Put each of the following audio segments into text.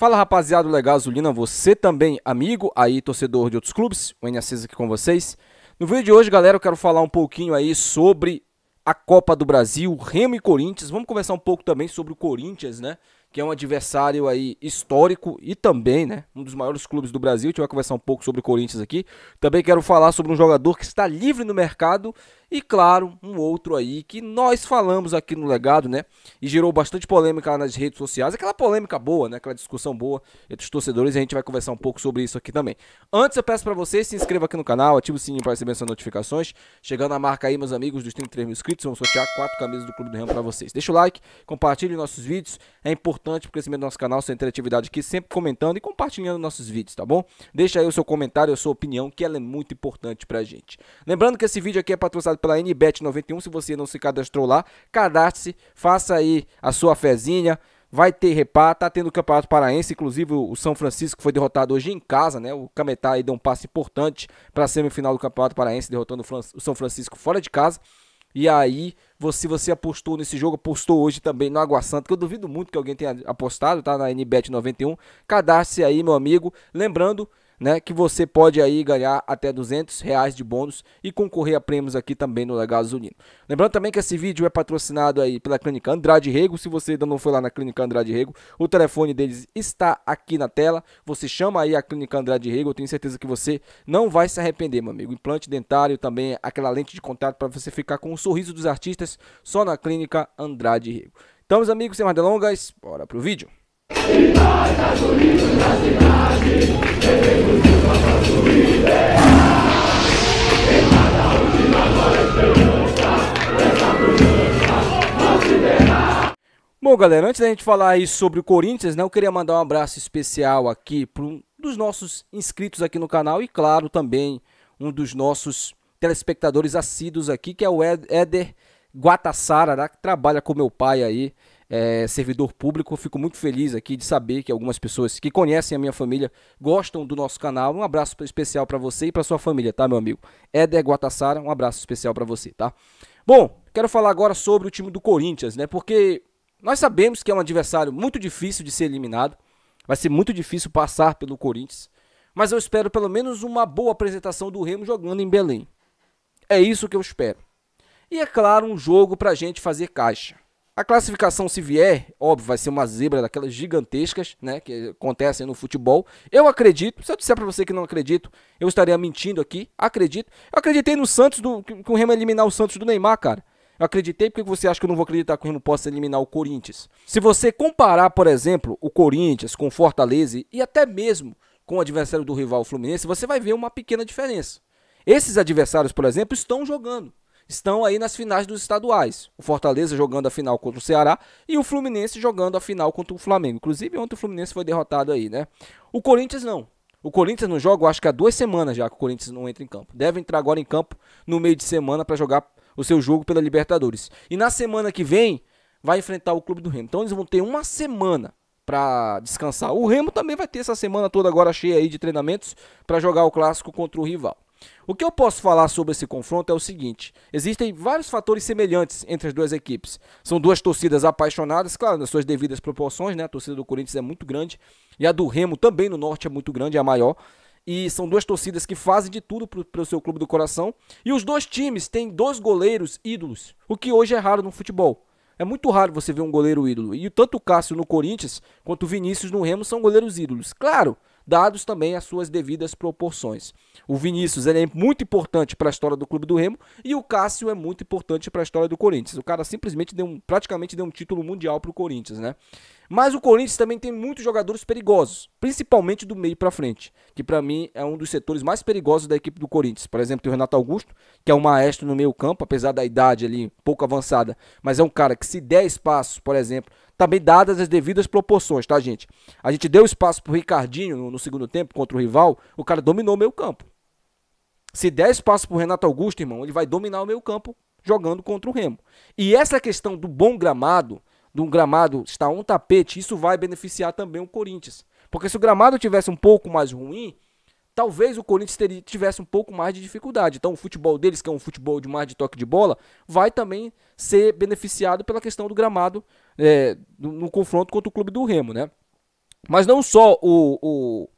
Fala rapaziada do Legazulina, você também amigo aí torcedor de outros clubes, o NACIS aqui com vocês. No vídeo de hoje, galera, eu quero falar um pouquinho aí sobre a Copa do Brasil, Remo e Corinthians. Vamos conversar um pouco também sobre o Corinthians, né? Que é um adversário aí histórico e também, né, um dos maiores clubes do Brasil. A gente vai conversar um pouco sobre o Corinthians aqui. Também quero falar sobre um jogador que está livre no mercado e claro, um outro aí que nós falamos aqui no legado, né? E gerou bastante polêmica nas redes sociais. Aquela polêmica boa, né? Aquela discussão boa entre os torcedores. E a gente vai conversar um pouco sobre isso aqui também. Antes, eu peço para vocês se inscreva aqui no canal, ative o sininho para receber essas notificações. Chegando a marca aí, meus amigos, dos 33 mil inscritos, vamos sortear quatro camisas do Clube do Remo para vocês. Deixa o like, compartilhe nossos vídeos. É importante pro crescimento do nosso canal, sua interatividade aqui, sempre comentando e compartilhando nossos vídeos, tá bom? Deixa aí o seu comentário, a sua opinião, que ela é muito importante pra gente. Lembrando que esse vídeo aqui é patrocinado pela NBet91. Se você não se cadastrou lá, cadastre-se, faça aí a sua fezinha. Vai ter repá, tá tendo o Campeonato Paraense, inclusive o São Francisco foi derrotado hoje em casa, né? O Cametá aí deu um passo importante para a semifinal do Campeonato Paraense, derrotando o São Francisco fora de casa. E aí, você, você apostou nesse jogo, apostou hoje também no Água Santa, que eu duvido muito que alguém tenha apostado, tá? Na NBet 91. Cadastre aí, meu amigo. Lembrando né? Que você pode aí ganhar até 200 reais de bônus e concorrer a prêmios aqui também no Gasolino. Lembrando também que esse vídeo é patrocinado aí pela Clínica Andrade Rego. Se você ainda não foi lá na Clínica Andrade Rego, o telefone deles está aqui na tela. Você chama aí a Clínica Andrade Rego. Eu tenho certeza que você não vai se arrepender, meu amigo. Implante dentário também, aquela lente de contato para você ficar com o sorriso dos artistas só na Clínica Andrade Rego. Então, meus amigos, sem mais delongas, bora pro vídeo. Bom, galera, antes da gente falar aí sobre o Corinthians, né, eu queria mandar um abraço especial aqui para um dos nossos inscritos aqui no canal e, claro, também um dos nossos telespectadores assíduos aqui, que é o Éder Guatassara, né, que trabalha com meu pai aí é, servidor público. Eu fico muito feliz aqui de saber que algumas pessoas que conhecem a minha família gostam do nosso canal. Um abraço especial para você e para sua família, tá, meu amigo? Éder Guatassara, um abraço especial para você, tá? Bom, quero falar agora sobre o time do Corinthians, né? Porque nós sabemos que é um adversário muito difícil de ser eliminado. Vai ser muito difícil passar pelo Corinthians. Mas eu espero pelo menos uma boa apresentação do Remo jogando em Belém. É isso que eu espero. E é claro, um jogo para a gente fazer caixa. A classificação, se vier, óbvio, vai ser uma zebra daquelas gigantescas, né? Que acontecem no futebol. Eu acredito, se eu disser para você que não acredito, eu estaria mentindo aqui. Acredito. Eu acreditei no Santos, do, que o Remo eliminar o Santos do Neymar, cara. Eu acreditei, por que você acha que eu não vou acreditar que o Remo possa eliminar o Corinthians? Se você comparar, por exemplo, o Corinthians com o Fortaleza e até mesmo com o adversário do rival Fluminense, você vai ver uma pequena diferença. Esses adversários, por exemplo, estão jogando estão aí nas finais dos estaduais. O Fortaleza jogando a final contra o Ceará e o Fluminense jogando a final contra o Flamengo. Inclusive, ontem o Fluminense foi derrotado aí, né? O Corinthians não. O Corinthians não joga, acho que há duas semanas já que o Corinthians não entra em campo. Deve entrar agora em campo no meio de semana para jogar o seu jogo pela Libertadores. E na semana que vem vai enfrentar o Clube do Remo. Então eles vão ter uma semana para descansar. O Remo também vai ter essa semana toda agora cheia aí de treinamentos para jogar o clássico contra o rival. O que eu posso falar sobre esse confronto é o seguinte: existem vários fatores semelhantes entre as duas equipes. São duas torcidas apaixonadas, claro, nas suas devidas proporções, né? A torcida do Corinthians é muito grande e a do Remo também no norte é muito grande, é a maior. E são duas torcidas que fazem de tudo para o seu clube do coração. E os dois times têm dois goleiros ídolos, o que hoje é raro no futebol. É muito raro você ver um goleiro ídolo. E tanto o Cássio no Corinthians quanto o Vinícius no Remo são goleiros ídolos. Claro, dados também as suas devidas proporções. O Vinícius é muito importante para a história do Clube do Remo e o Cássio é muito importante para a história do Corinthians. O cara simplesmente deu um, praticamente deu um título mundial para o Corinthians, né? Mas o Corinthians também tem muitos jogadores perigosos, principalmente do meio para frente, que para mim é um dos setores mais perigosos da equipe do Corinthians. Por exemplo, tem o Renato Augusto, que é um maestro no meio campo, apesar da idade ali pouco avançada, mas é um cara que se der espaço, por exemplo, também dadas as devidas proporções, tá, gente? A gente deu espaço pro Ricardinho no, no segundo tempo contra o rival, o cara dominou o meio campo. Se der espaço pro Renato Augusto, irmão, ele vai dominar o meio campo jogando contra o Remo. E essa questão do bom gramado, de um gramado estar um tapete, isso vai beneficiar também o Corinthians. Porque se o gramado tivesse um pouco mais ruim, talvez o Corinthians teria, tivesse um pouco mais de dificuldade. Então o futebol deles, que é um futebol de mais de toque de bola, vai também ser beneficiado pela questão do gramado é, no, no, confronto contra o clube do Remo, né? Mas não só o, o,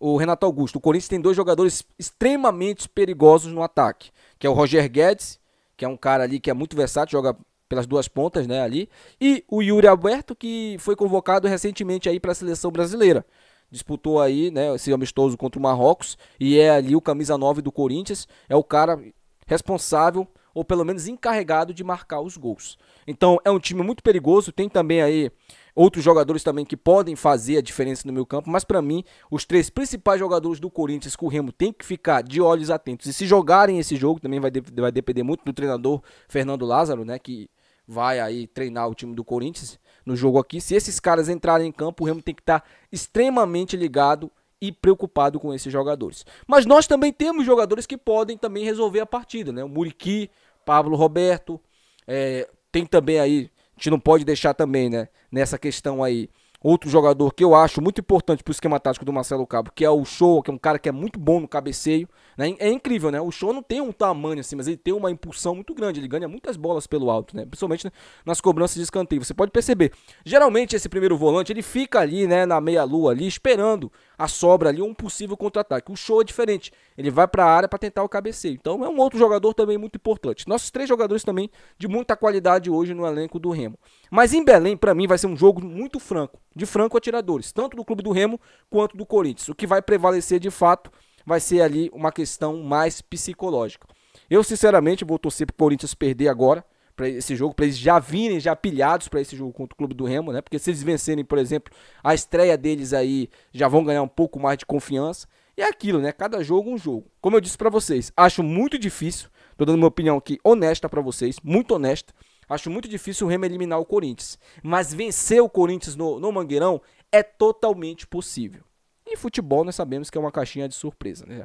o Renato Augusto. O Corinthians tem dois jogadores extremamente perigosos no ataque, que é o Roger Guedes, que é um cara ali que é muito versátil, joga pelas duas pontas, né, ali, e o Yuri Alberto que foi convocado recentemente aí para a seleção brasileira. Disputou aí, né, esse amistoso contra o Marrocos e é ali o camisa 9 do Corinthians, é o cara responsável ou pelo menos encarregado de marcar os gols. Então é um time muito perigoso, tem também aí outros jogadores também que podem fazer a diferença no meio campo, mas para mim, os três principais jogadores do Corinthians com o Remo tem que ficar de olhos atentos. E se jogarem esse jogo, também vai, de vai depender muito do treinador Fernando Lázaro, né, que vai aí treinar o time do Corinthians no jogo aqui. Se esses caras entrarem em campo, o Remo tem que estar tá extremamente ligado e preocupado com esses jogadores. Mas nós também temos jogadores que podem também resolver a partida, né? O Muriqui Pablo Roberto. É, tem também aí, a gente não pode deixar também, né? Nessa questão aí Outro jogador que eu acho muito importante para o esquema tático do Marcelo Cabo, que é o Show, que é um cara que é muito bom no cabeceio. Né? É incrível, né? O Show não tem um tamanho assim, mas ele tem uma impulsão muito grande. Ele ganha muitas bolas pelo alto, né? Principalmente nas cobranças de escanteio. Você pode perceber. Geralmente esse primeiro volante, ele fica ali, né, na meia-lua ali, esperando a sobra ali, um possível contra-ataque. O Show é diferente. Ele vai para a área para tentar o cabeceio. Então é um outro jogador também muito importante. Nossos três jogadores também de muita qualidade hoje no elenco do Remo. Mas em Belém, para mim, vai ser um jogo muito franco de franco atiradores, tanto do Clube do Remo quanto do Corinthians. O que vai prevalecer de fato vai ser ali uma questão mais psicológica. Eu, sinceramente, vou torcer para o Corinthians perder agora, para esse jogo, para eles já virem já pilhados para esse jogo contra o Clube do Remo, né? Porque se eles vencerem, por exemplo, a estreia deles aí, já vão ganhar um pouco mais de confiança. E é aquilo, né? Cada jogo um jogo. Como eu disse para vocês, acho muito difícil, tô dando minha opinião aqui honesta para vocês, muito honesta. Acho muito difícil o Remo eliminar o Corinthians. Mas vencer o Corinthians no, no Mangueirão é totalmente possível. E futebol nós sabemos que é uma caixinha de surpresa, né?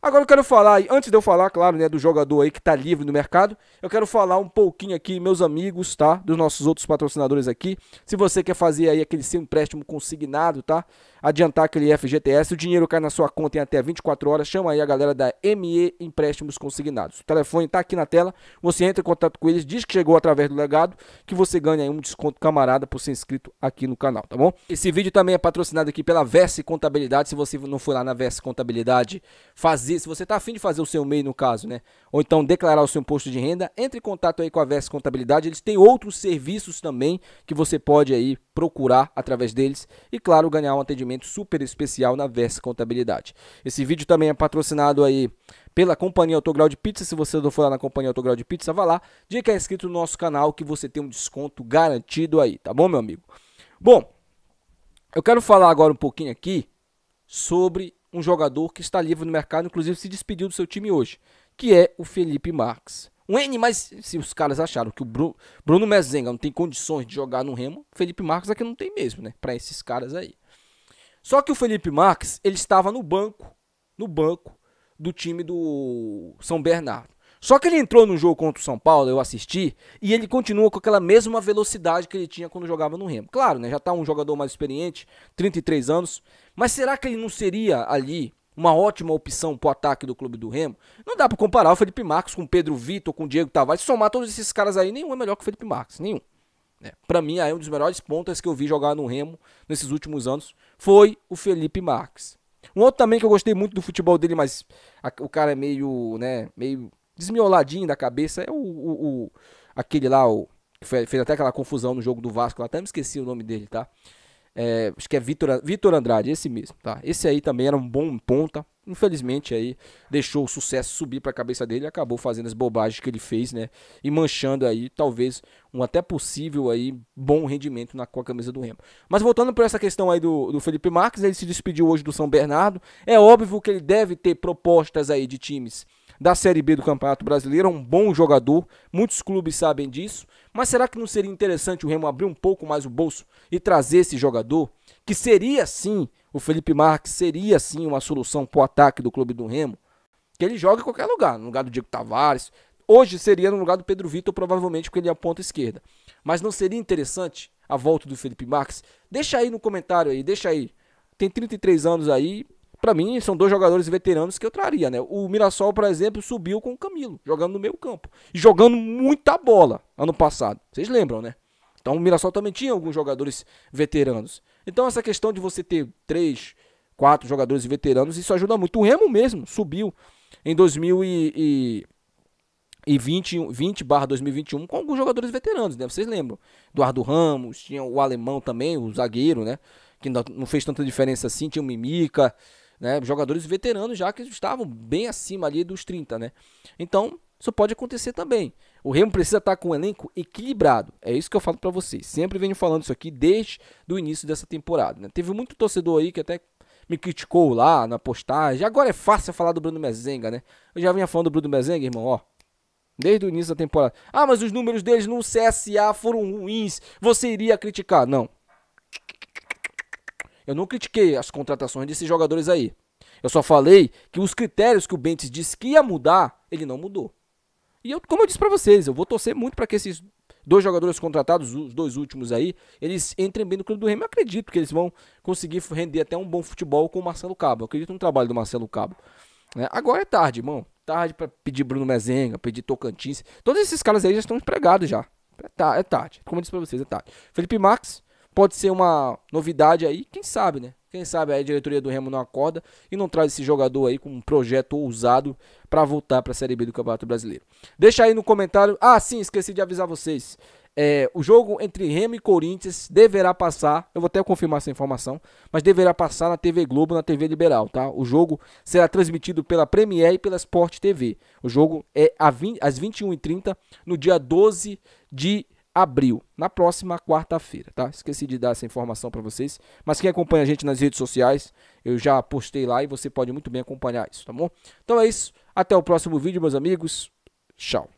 Agora eu quero falar, antes de eu falar, claro, né, do jogador aí que está livre no mercado, eu quero falar um pouquinho aqui, meus amigos, tá? Dos nossos outros patrocinadores aqui. Se você quer fazer aí aquele seu empréstimo consignado, tá? adiantar aquele é FGTS, o dinheiro cai na sua conta em até 24 horas. Chama aí a galera da ME Empréstimos Consignados. O telefone está aqui na tela, você entra em contato com eles, diz que chegou através do legado, que você ganha aí um desconto camarada por ser inscrito aqui no canal, tá bom? Esse vídeo também é patrocinado aqui pela Verse Contabilidade. Se você não foi lá na Verse Contabilidade fazer, se você tá afim de fazer o seu MEI no caso, né? Ou então declarar o seu imposto de renda, entre em contato aí com a Verse Contabilidade. Eles têm outros serviços também que você pode aí procurar através deles e, claro, ganhar um atendimento super especial na Versa Contabilidade. Esse vídeo também é patrocinado aí pela Companhia Autograu de Pizza. Se você não for lá na Companhia Autograu de Pizza, vá lá, diga que é inscrito no nosso canal que você tem um desconto garantido aí, tá bom, meu amigo? Bom, eu quero falar agora um pouquinho aqui sobre um jogador que está livre no mercado, inclusive se despediu do seu time hoje, que é o Felipe Marques. Um N, mas se os caras acharam que o Bruno, Bruno Mezenga não tem condições de jogar no Remo, Felipe Marques aqui não tem mesmo, né? Para esses caras aí. Só que o Felipe Marques, ele estava no banco, no banco do time do São Bernardo. Só que ele entrou no jogo contra o São Paulo, eu assisti, e ele continua com aquela mesma velocidade que ele tinha quando jogava no Remo. Claro, né? Já tá um jogador mais experiente, 33 anos, mas será que ele não seria ali uma ótima opção pro ataque do clube do Remo. Não dá para comparar o Felipe Marques com Pedro Vitor, com Diego Tavares, somar todos esses caras aí, nenhum é melhor que o Felipe Marques, nenhum. É, para mim, aí um dos melhores pontas que eu vi jogar no Remo nesses últimos anos foi o Felipe Marques. Um outro também que eu gostei muito do futebol dele, mas a, o cara é meio, né, meio desmioladinho da cabeça, é o, o, o aquele lá, o, que fez até aquela confusão no jogo do Vasco, lá, até me esqueci o nome dele, tá? É, acho que é Vitor, Vitor Andrade, esse mesmo, tá? Esse aí também era um bom ponta. Infelizmente aí deixou o sucesso subir para a cabeça dele, e acabou fazendo as bobagens que ele fez, né? E manchando aí talvez um até possível aí bom rendimento na com a camisa do Remo. Mas voltando para essa questão aí do, do Felipe Marques, ele se despediu hoje do São Bernardo. É óbvio que ele deve ter propostas aí de times da Série B do Campeonato Brasileiro, é um bom jogador, muitos clubes sabem disso, mas será que não seria interessante o Remo abrir um pouco mais o bolso e trazer esse jogador? Que seria sim, o Felipe Marques seria sim uma solução para o ataque do clube do Remo, que ele joga em qualquer lugar, no lugar do Diego Tavares, hoje seria no lugar do Pedro Vitor, provavelmente, porque ele é a ponta esquerda. Mas não seria interessante a volta do Felipe Marques? Deixa aí no comentário aí, deixa aí. Tem 33 anos aí, para mim, são dois jogadores veteranos que eu traria, né? O Mirassol, por exemplo, subiu com o Camilo, jogando no meio campo. E jogando muita bola ano passado. Vocês lembram, né? Então o Mirassol também tinha alguns jogadores veteranos. Então essa questão de você ter três, quatro jogadores veteranos, isso ajuda muito. O Remo mesmo subiu em 2020 barra 2021 com alguns jogadores veteranos, né? Vocês lembram? Eduardo Ramos, tinha o alemão também, o zagueiro, né? Que não fez tanta diferença assim, tinha o Mimica né? Jogadores veteranos já que estavam bem acima ali dos 30, né? Então, isso pode acontecer também. O Remo precisa estar tá com um elenco equilibrado. É isso que eu falo para vocês. Sempre venho falando isso aqui desde o início dessa temporada. Né? Teve muito torcedor aí que até me criticou lá na postagem. Agora é fácil falar do Bruno Mezenga, né? Eu já vinha falando do Bruno Mezenga, irmão, ó. Desde o início da temporada. Ah, mas os números deles no CSA foram ruins. Você iria criticar? Não. Eu não critiquei as contratações desses jogadores aí. Eu só falei que os critérios que o Bentes disse que ia mudar, ele não mudou. E eu, como eu disse para vocês, eu vou torcer muito para que esses dois jogadores contratados, os dois últimos aí, eles entrem bem no clube do Remo. Eu acredito que eles vão conseguir render até um bom futebol com o Marcelo Cabo. Eu acredito no trabalho do Marcelo Cabo. Né? Agora é tarde, irmão. Tarde para pedir Bruno Mezenga, pedir Tocantins. Todos esses caras aí já estão empregados já. É, é tarde. Como eu disse para vocês, é tarde. Felipe Marques, Pode ser uma novidade aí, quem sabe, né? Quem sabe a diretoria do Remo não acorda e não traz esse jogador aí com um projeto ousado para voltar para a Série B do Campeonato Brasileiro. Deixa aí no comentário. Ah, sim, esqueci de avisar vocês. É, o jogo entre Remo e Corinthians deverá passar, eu vou até confirmar essa informação, mas deverá passar na TV Globo, na TV Liberal, tá? O jogo será transmitido pela Premier e pela Sport TV. O jogo é às 21h30 no dia 12 de abril, na próxima quarta-feira, tá? Esqueci de dar essa informação para vocês, mas quem acompanha a gente nas redes sociais, eu já postei lá e você pode muito bem acompanhar isso, tá bom? Então é isso, até o próximo vídeo, meus amigos. Tchau.